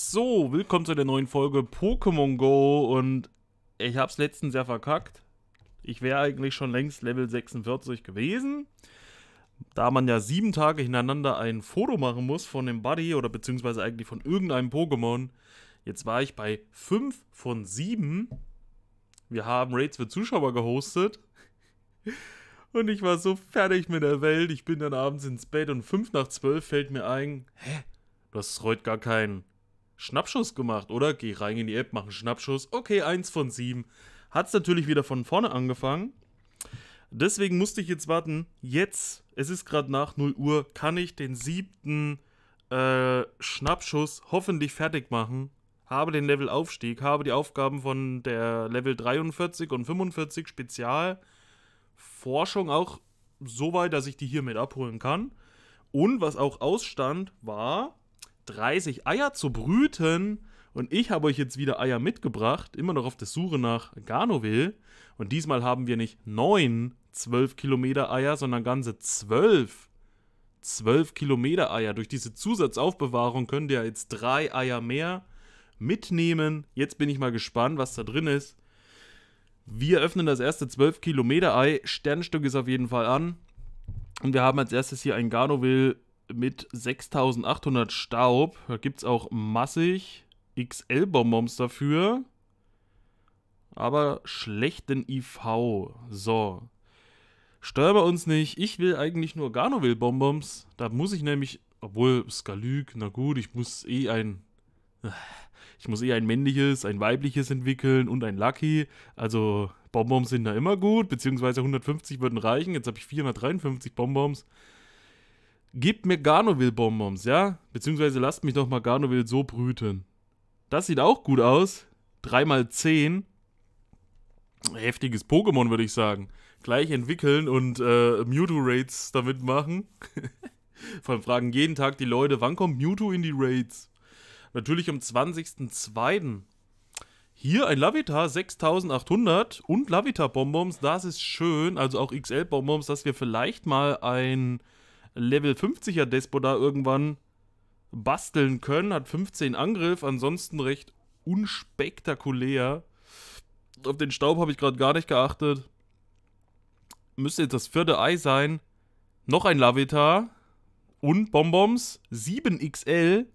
So, willkommen zu der neuen Folge Pokémon Go und ich hab's letztens ja verkackt. Ich wäre eigentlich schon längst Level 46 gewesen. Da man ja sieben Tage hintereinander ein Foto machen muss von dem Buddy oder beziehungsweise eigentlich von irgendeinem Pokémon. Jetzt war ich bei 5 von 7. Wir haben Raids für Zuschauer gehostet. Und ich war so fertig mit der Welt. Ich bin dann abends ins Bett und 5 nach 12 fällt mir ein, hä, du hast heute gar keinen Schnappschuss gemacht, oder? Geh rein in die App, mach einen Schnappschuss. Okay, eins von sieben. es natürlich wieder von vorne angefangen. Deswegen musste ich jetzt warten. Jetzt, es ist gerade nach 0 Uhr, kann ich den siebten äh, Schnappschuss hoffentlich fertig machen. Habe den Levelaufstieg, habe die Aufgaben von der Level 43 und 45 Spezialforschung auch so weit, dass ich die hiermit abholen kann. Und was auch ausstand, war 30 Eier zu brüten. Und ich habe euch jetzt wieder Eier mitgebracht, immer noch auf der Suche nach Garnovil. Und diesmal haben wir nicht 9 12 Kilometer Eier, sondern ganze 12 12 Kilometer Eier. Durch diese Zusatzaufbewahrung könnt ihr jetzt drei Eier mehr mitnehmen. Jetzt bin ich mal gespannt, was da drin ist. Wir öffnen das erste 12 Kilometer Ei. Sternstück ist auf jeden Fall an. Und wir haben als erstes hier ein Garnovil mit 6800 Staub. Da gibt es auch massig XL-Bonbons dafür. Aber schlechten IV. So. Steuern wir uns nicht. Ich will eigentlich nur Garnoville-Bonbons. Da muss ich nämlich, obwohl Skalyk, na gut, ich muss eh ein. Ich muss eh ein männliches, ein weibliches entwickeln und ein Lucky. Also Bonbons sind da immer gut, beziehungsweise 150 würden reichen. Jetzt habe ich 453 Bonbons. Gebt mir Garnoville-Bonbons, ja? Beziehungsweise lasst mich doch mal Garnoville so brüten. Das sieht auch gut aus. 3x10. Heftiges Pokémon, würde ich sagen. Gleich entwickeln und äh, Mewtwo-Raids damit machen. Vor allem fragen jeden Tag die Leute, wann kommt Mewtwo in die Raids? Natürlich am 20.02. Hier ein Lavita 6800 und lavita Bonbons, das ist schön. Also auch XL Bonbons, dass wir vielleicht mal ein Level 50er Despo da irgendwann basteln können. Hat 15 Angriff, ansonsten recht unspektakulär. Auf den Staub habe ich gerade gar nicht geachtet. Müsste jetzt das vierte Ei sein. Noch ein Laveta und Bonbons. 7XL.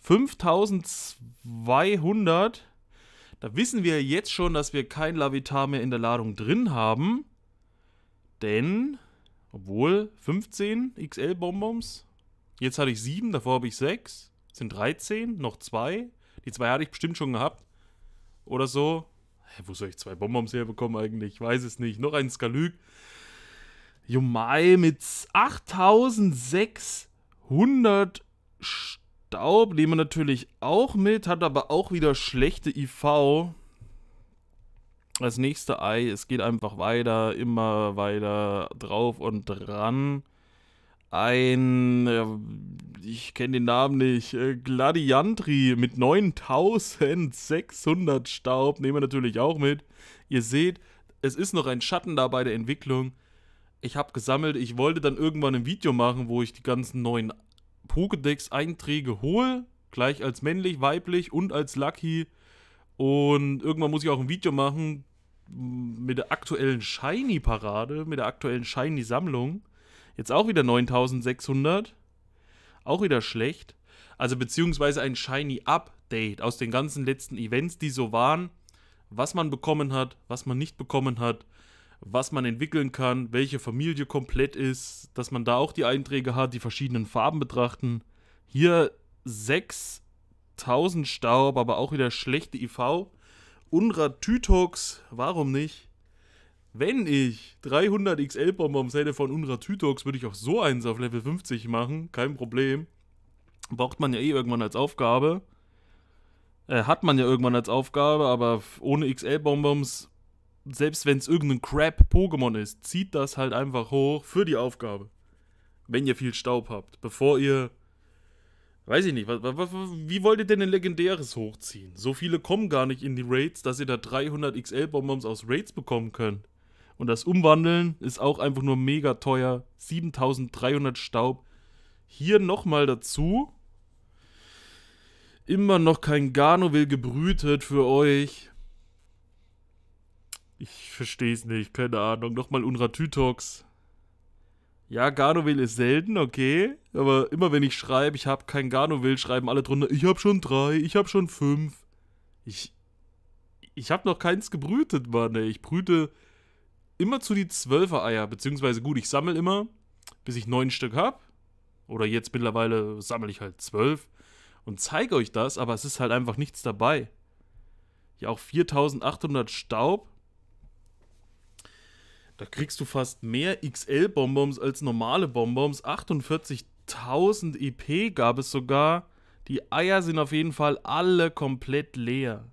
5200. Da wissen wir jetzt schon, dass wir kein Lavitar mehr in der Ladung drin haben. Denn obwohl, 15 XL-Bonbons. Jetzt hatte ich 7, davor habe ich 6. sind 13, noch 2. Die 2 hatte ich bestimmt schon gehabt. Oder so. Hä, wo soll ich 2 Bonbons herbekommen eigentlich? Ich weiß es nicht. Noch ein Skalyk. Jumai mit 8600 Staub nehmen wir natürlich auch mit, hat aber auch wieder schlechte IV das nächste Ei, es geht einfach weiter, immer weiter drauf und dran. Ein, äh, ich kenne den Namen nicht, äh, Gladiantri mit 9600 Staub, nehmen wir natürlich auch mit. Ihr seht, es ist noch ein Schatten da bei der Entwicklung. Ich habe gesammelt, ich wollte dann irgendwann ein Video machen, wo ich die ganzen neuen Pokédex-Einträge hole, gleich als männlich, weiblich und als Lucky. Und irgendwann muss ich auch ein Video machen mm, mit der aktuellen Shiny-Parade, mit der aktuellen Shiny-Sammlung. Jetzt auch wieder 9600. Auch wieder schlecht. Also beziehungsweise ein Shiny-Update aus den ganzen letzten Events, die so waren. Was man bekommen hat, was man nicht bekommen hat, was man entwickeln kann, welche Familie komplett ist, dass man da auch die Einträge hat, die verschiedenen Farben betrachten. Hier sechs 1000 Staub, aber auch wieder schlechte IV. Unra Tytox, warum nicht? Wenn ich 300 XL Bonbons hätte von Unra Tytox, würde ich auch so eins auf Level 50 machen, kein Problem. Braucht man ja eh irgendwann als Aufgabe. Äh, hat man ja irgendwann als Aufgabe, aber ohne XL Bonbons, selbst wenn es irgendein Crap Pokémon ist, zieht das halt einfach hoch für die Aufgabe. Wenn ihr viel Staub habt, bevor ihr Weiß ich nicht, wie wollt ihr denn ein legendäres hochziehen? So viele kommen gar nicht in die Raids, dass ihr da 300 XL-Bonbons aus Raids bekommen könnt. Und das Umwandeln ist auch einfach nur mega teuer. 7300 Staub. Hier nochmal dazu. Immer noch kein Gano will gebrütet für euch. Ich verstehe es nicht, keine Ahnung. Nochmal Unratütox. Ja, Garnovil ist selten, okay. Aber immer wenn ich schreibe, ich habe kein Garnovil, schreiben alle drunter, ich habe schon drei, ich habe schon fünf. Ich. Ich habe noch keins gebrütet, Mann, ey. Ich brüte immer zu die Zwölfer-Eier. Beziehungsweise, gut, ich sammle immer, bis ich neun Stück habe. Oder jetzt mittlerweile sammle ich halt zwölf. Und zeige euch das, aber es ist halt einfach nichts dabei. Ja, auch 4800 Staub da kriegst du fast mehr XL-Bonbons als normale Bonbons. 48.000 EP gab es sogar. Die Eier sind auf jeden Fall alle komplett leer.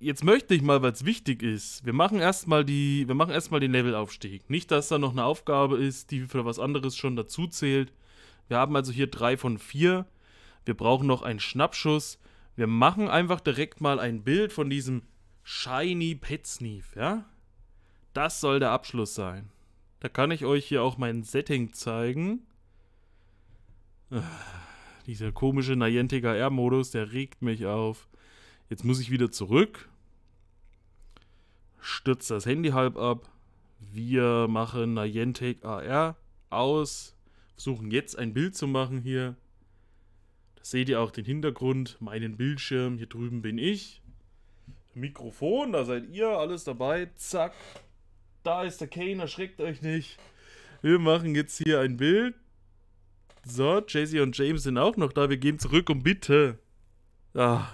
Jetzt möchte ich mal, weil es wichtig ist. Wir machen erstmal die, wir machen erstmal den Levelaufstieg. Nicht, dass da noch eine Aufgabe ist, die für was anderes schon dazu zählt. Wir haben also hier drei von vier. Wir brauchen noch einen Schnappschuss. Wir machen einfach direkt mal ein Bild von diesem Shiny Pet ja? Das soll der Abschluss sein. Da kann ich euch hier auch mein Setting zeigen. Äh, dieser komische Niantic AR-Modus, der regt mich auf. Jetzt muss ich wieder zurück. Stürzt das Handy halb ab. Wir machen Niantic AR aus. Versuchen jetzt ein Bild zu machen hier. Da seht ihr auch den Hintergrund, meinen Bildschirm. Hier drüben bin ich. Mikrofon, da seid ihr, alles dabei. Zack da ist der Kane, erschreckt euch nicht. Wir machen jetzt hier ein Bild. So, Jesse und James sind auch noch da. Wir gehen zurück und bitte. Ah,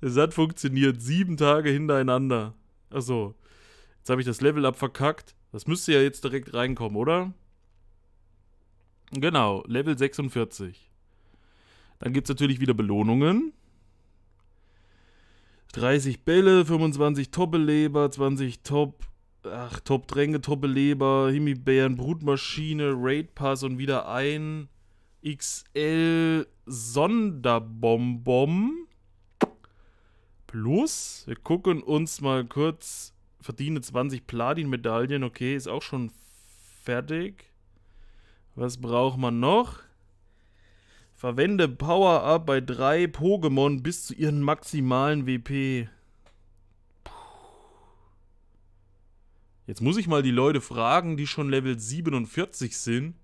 es hat funktioniert. Sieben Tage hintereinander. Achso, jetzt habe ich das Level-Up verkackt. Das müsste ja jetzt direkt reinkommen, oder? Genau, Level 46. Dann gibt es natürlich wieder Belohnungen. 30 Bälle, 25 Top-Beleber, 20 Top Ach, Top Dränge, Top Leber, Himbeeren, Brutmaschine, Raid Pass und wieder ein XL Sonderbonbon. Plus, wir gucken uns mal kurz, verdiene 20 Platin-Medaillen, okay, ist auch schon fertig. Was braucht man noch? Verwende Power-Up bei drei Pokémon bis zu ihren maximalen WP. Jetzt muss ich mal die Leute fragen, die schon Level 47 sind.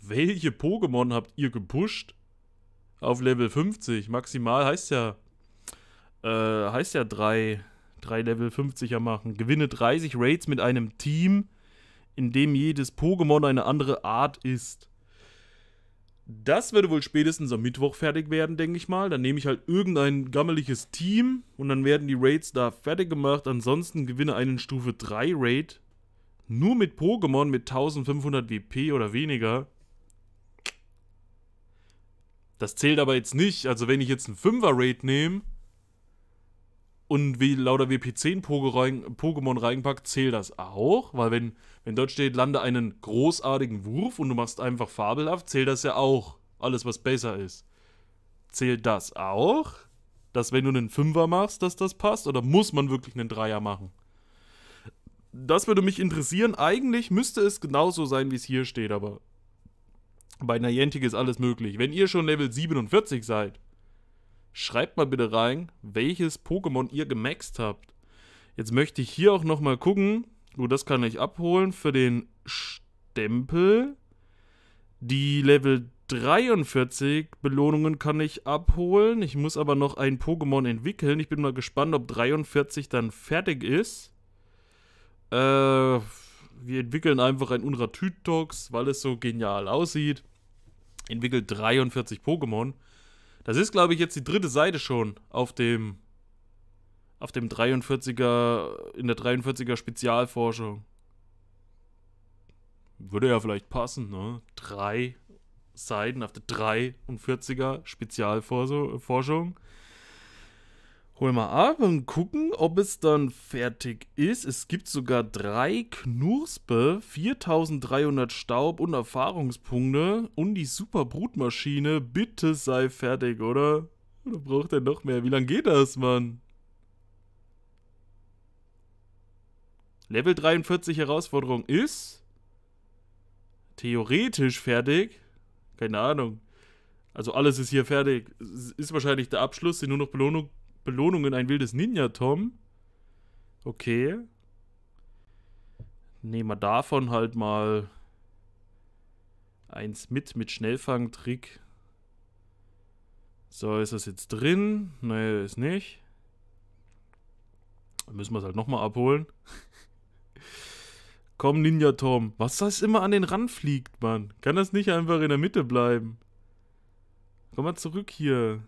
Welche Pokémon habt ihr gepusht? Auf Level 50. Maximal heißt ja. Äh, heißt ja drei, drei Level 50er machen. Gewinne 30 Raids mit einem Team, in dem jedes Pokémon eine andere Art ist. Das würde wohl spätestens am Mittwoch fertig werden, denke ich mal. Dann nehme ich halt irgendein gammeliges Team und dann werden die Raids da fertig gemacht. Ansonsten gewinne einen Stufe 3 Raid. Nur mit Pokémon mit 1500 WP oder weniger. Das zählt aber jetzt nicht. Also wenn ich jetzt einen 5er Raid nehme und wie lauter WP10 Pokémon reingepackt, zählt das auch. Weil wenn, wenn dort steht, lande einen großartigen Wurf und du machst einfach fabelhaft, zählt das ja auch. Alles, was besser ist. Zählt das auch? Dass wenn du einen Fünfer machst, dass das passt? Oder muss man wirklich einen Dreier machen? Das würde mich interessieren. Eigentlich müsste es genauso sein, wie es hier steht, aber bei Niantic ist alles möglich. Wenn ihr schon Level 47 seid Schreibt mal bitte rein, welches Pokémon ihr gemaxt habt. Jetzt möchte ich hier auch nochmal gucken. Gut, das kann ich abholen für den Stempel. Die Level 43 Belohnungen kann ich abholen. Ich muss aber noch ein Pokémon entwickeln. Ich bin mal gespannt, ob 43 dann fertig ist. Äh, wir entwickeln einfach ein Unratytox, weil es so genial aussieht. Entwickelt 43 Pokémon. Das ist, glaube ich, jetzt die dritte Seite schon auf dem auf dem 43er, in der 43er Spezialforschung. Würde ja vielleicht passen, ne? Drei Seiten auf der 43er Spezialforschung hol mal ab und gucken, ob es dann fertig ist. Es gibt sogar drei Knurspe, 4300 Staub und Erfahrungspunkte und die super Brutmaschine. Bitte sei fertig, oder? Oder braucht er noch mehr? Wie lange geht das, Mann? Level 43 Herausforderung ist theoretisch fertig. Keine Ahnung. Also alles ist hier fertig. Ist wahrscheinlich der Abschluss, sind nur noch Belohnungen. Belohnungen ein wildes Ninja, Tom. Okay. Nehmen wir davon halt mal eins mit, mit Schnellfangtrick. So, ist das jetzt drin? Nee, ist nicht. Dann müssen wir es halt nochmal abholen. Komm, Ninja Tom. Was das immer an den Rand fliegt, Mann. Kann das nicht einfach in der Mitte bleiben? Komm mal zurück hier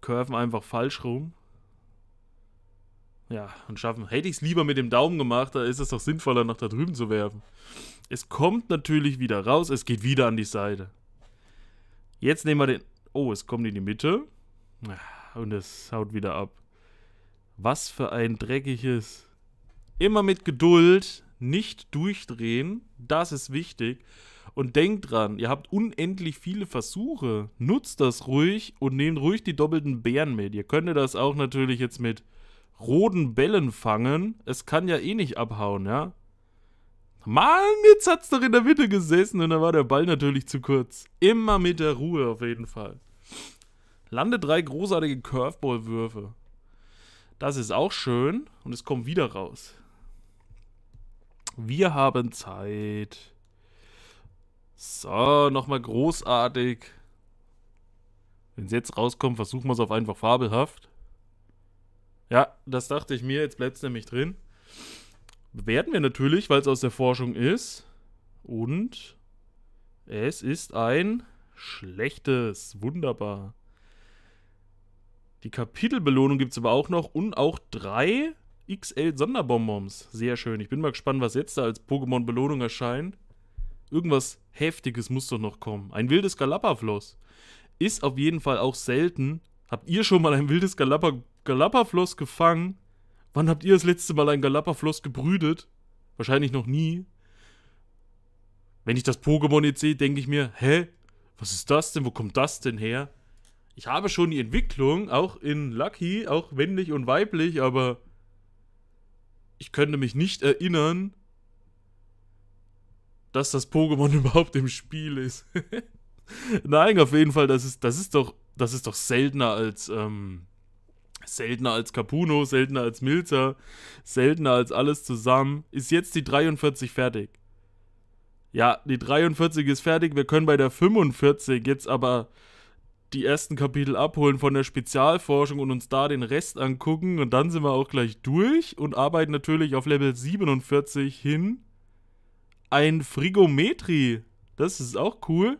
curven einfach falsch rum. Ja, und schaffen. Hätte ich es lieber mit dem Daumen gemacht, da ist es doch sinnvoller, nach da drüben zu werfen. Es kommt natürlich wieder raus, es geht wieder an die Seite. Jetzt nehmen wir den. Oh, es kommt in die Mitte. Ah, und es haut wieder ab. Was für ein dreckiges. Immer mit Geduld, nicht durchdrehen, das ist wichtig. Und denkt dran, ihr habt unendlich viele Versuche. Nutzt das ruhig und nehmt ruhig die doppelten Bären mit. Ihr könntet das auch natürlich jetzt mit roten Bällen fangen. Es kann ja eh nicht abhauen, ja? Mann, jetzt hat's doch in der Mitte gesessen und da war der Ball natürlich zu kurz. Immer mit der Ruhe auf jeden Fall. Lande drei großartige Curveball-Würfe. Das ist auch schön und es kommt wieder raus. Wir haben Zeit. So, nochmal großartig. Wenn es jetzt rauskommt, versuchen wir es auf einfach fabelhaft. Ja, das dachte ich mir, jetzt bleibt es nämlich drin. Bewerten wir natürlich, weil es aus der Forschung ist. Und es ist ein schlechtes. Wunderbar. Die Kapitelbelohnung gibt es aber auch noch und auch drei XL Sonderbonbons. Sehr schön. Ich bin mal gespannt, was jetzt da als Pokémon-Belohnung erscheint. Irgendwas Heftiges muss doch noch kommen. Ein wildes Galapafloss. Ist auf jeden Fall auch selten. Habt ihr schon mal ein wildes Galapa Galapafloss gefangen? Wann habt ihr das letzte Mal ein Galapafloss gebrütet? Wahrscheinlich noch nie. Wenn ich das Pokémon jetzt sehe, denke ich mir, hä? Was ist das denn? Wo kommt das denn her? Ich habe schon die Entwicklung, auch in Lucky, auch männlich und weiblich, aber ich könnte mich nicht erinnern, dass das Pokémon überhaupt im Spiel ist. Nein, auf jeden Fall, das ist, das ist doch, das ist doch seltener als, ähm, seltener als Capuno, seltener als Milzer, seltener als alles zusammen. Ist jetzt die 43 fertig? Ja, die 43 ist fertig. Wir können bei der 45 jetzt aber die ersten Kapitel abholen von der Spezialforschung und uns da den Rest angucken. Und dann sind wir auch gleich durch und arbeiten natürlich auf Level 47 hin ein Frigometri. Das ist auch cool.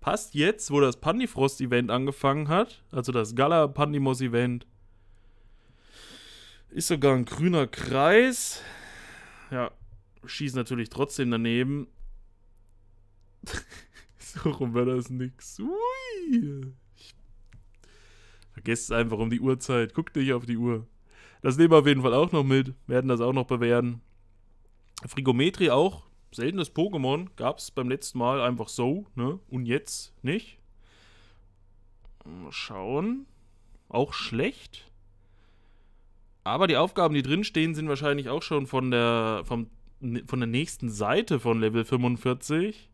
Passt jetzt, wo das Pandifrost-Event angefangen hat, also das Gala-Pandimos-Event. Ist sogar ein grüner Kreis. Ja, schießt natürlich trotzdem daneben. so rum wäre das nix. Ui. Vergesst es einfach um die Uhrzeit. Guckt nicht auf die Uhr. Das nehmen wir auf jeden Fall auch noch mit. Werden das auch noch bewerten. Frigometri auch seltenes Pokémon gab es beim letzten Mal einfach so, ne? Und jetzt nicht. Mal schauen. Auch schlecht. Aber die Aufgaben, die drinstehen, sind wahrscheinlich auch schon von der, vom, von der nächsten Seite von Level 45.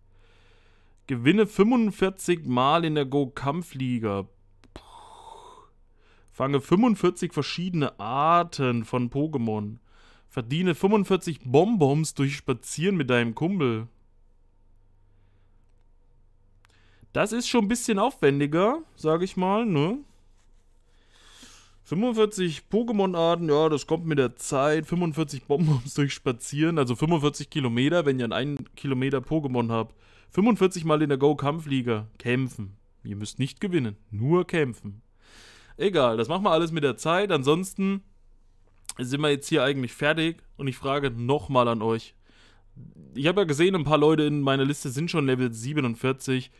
Gewinne 45 Mal in der Go-Kampfliga. Fange 45 verschiedene Arten von Pokémon. Verdiene 45 Bonbons durch Spazieren mit deinem Kumpel. Das ist schon ein bisschen aufwendiger, sage ich mal, ne? 45 Pokémon-Arten, ja, das kommt mit der Zeit. 45 Bonbons durch Spazieren, also 45 Kilometer, wenn ihr an einen Kilometer Pokémon habt. 45 Mal in der Go-Kampfliga. Kämpfen. Ihr müsst nicht gewinnen, nur kämpfen. Egal, das machen wir alles mit der Zeit. Ansonsten sind wir jetzt hier eigentlich fertig? Und ich frage nochmal an euch. Ich habe ja gesehen, ein paar Leute in meiner Liste sind schon Level 47.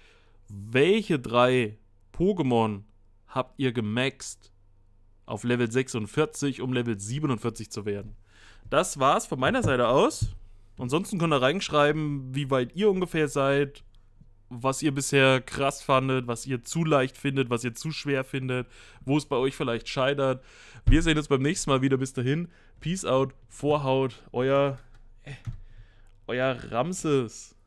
Welche drei Pokémon habt ihr gemaxt auf Level 46, um Level 47 zu werden? Das war's von meiner Seite aus. Ansonsten könnt ihr reinschreiben, wie weit ihr ungefähr seid, was ihr bisher krass fandet, was ihr zu leicht findet, was ihr zu schwer findet, wo es bei euch vielleicht scheitert. Wir sehen uns beim nächsten Mal wieder. Bis dahin. Peace out, Vorhaut, euer, äh, euer Ramses.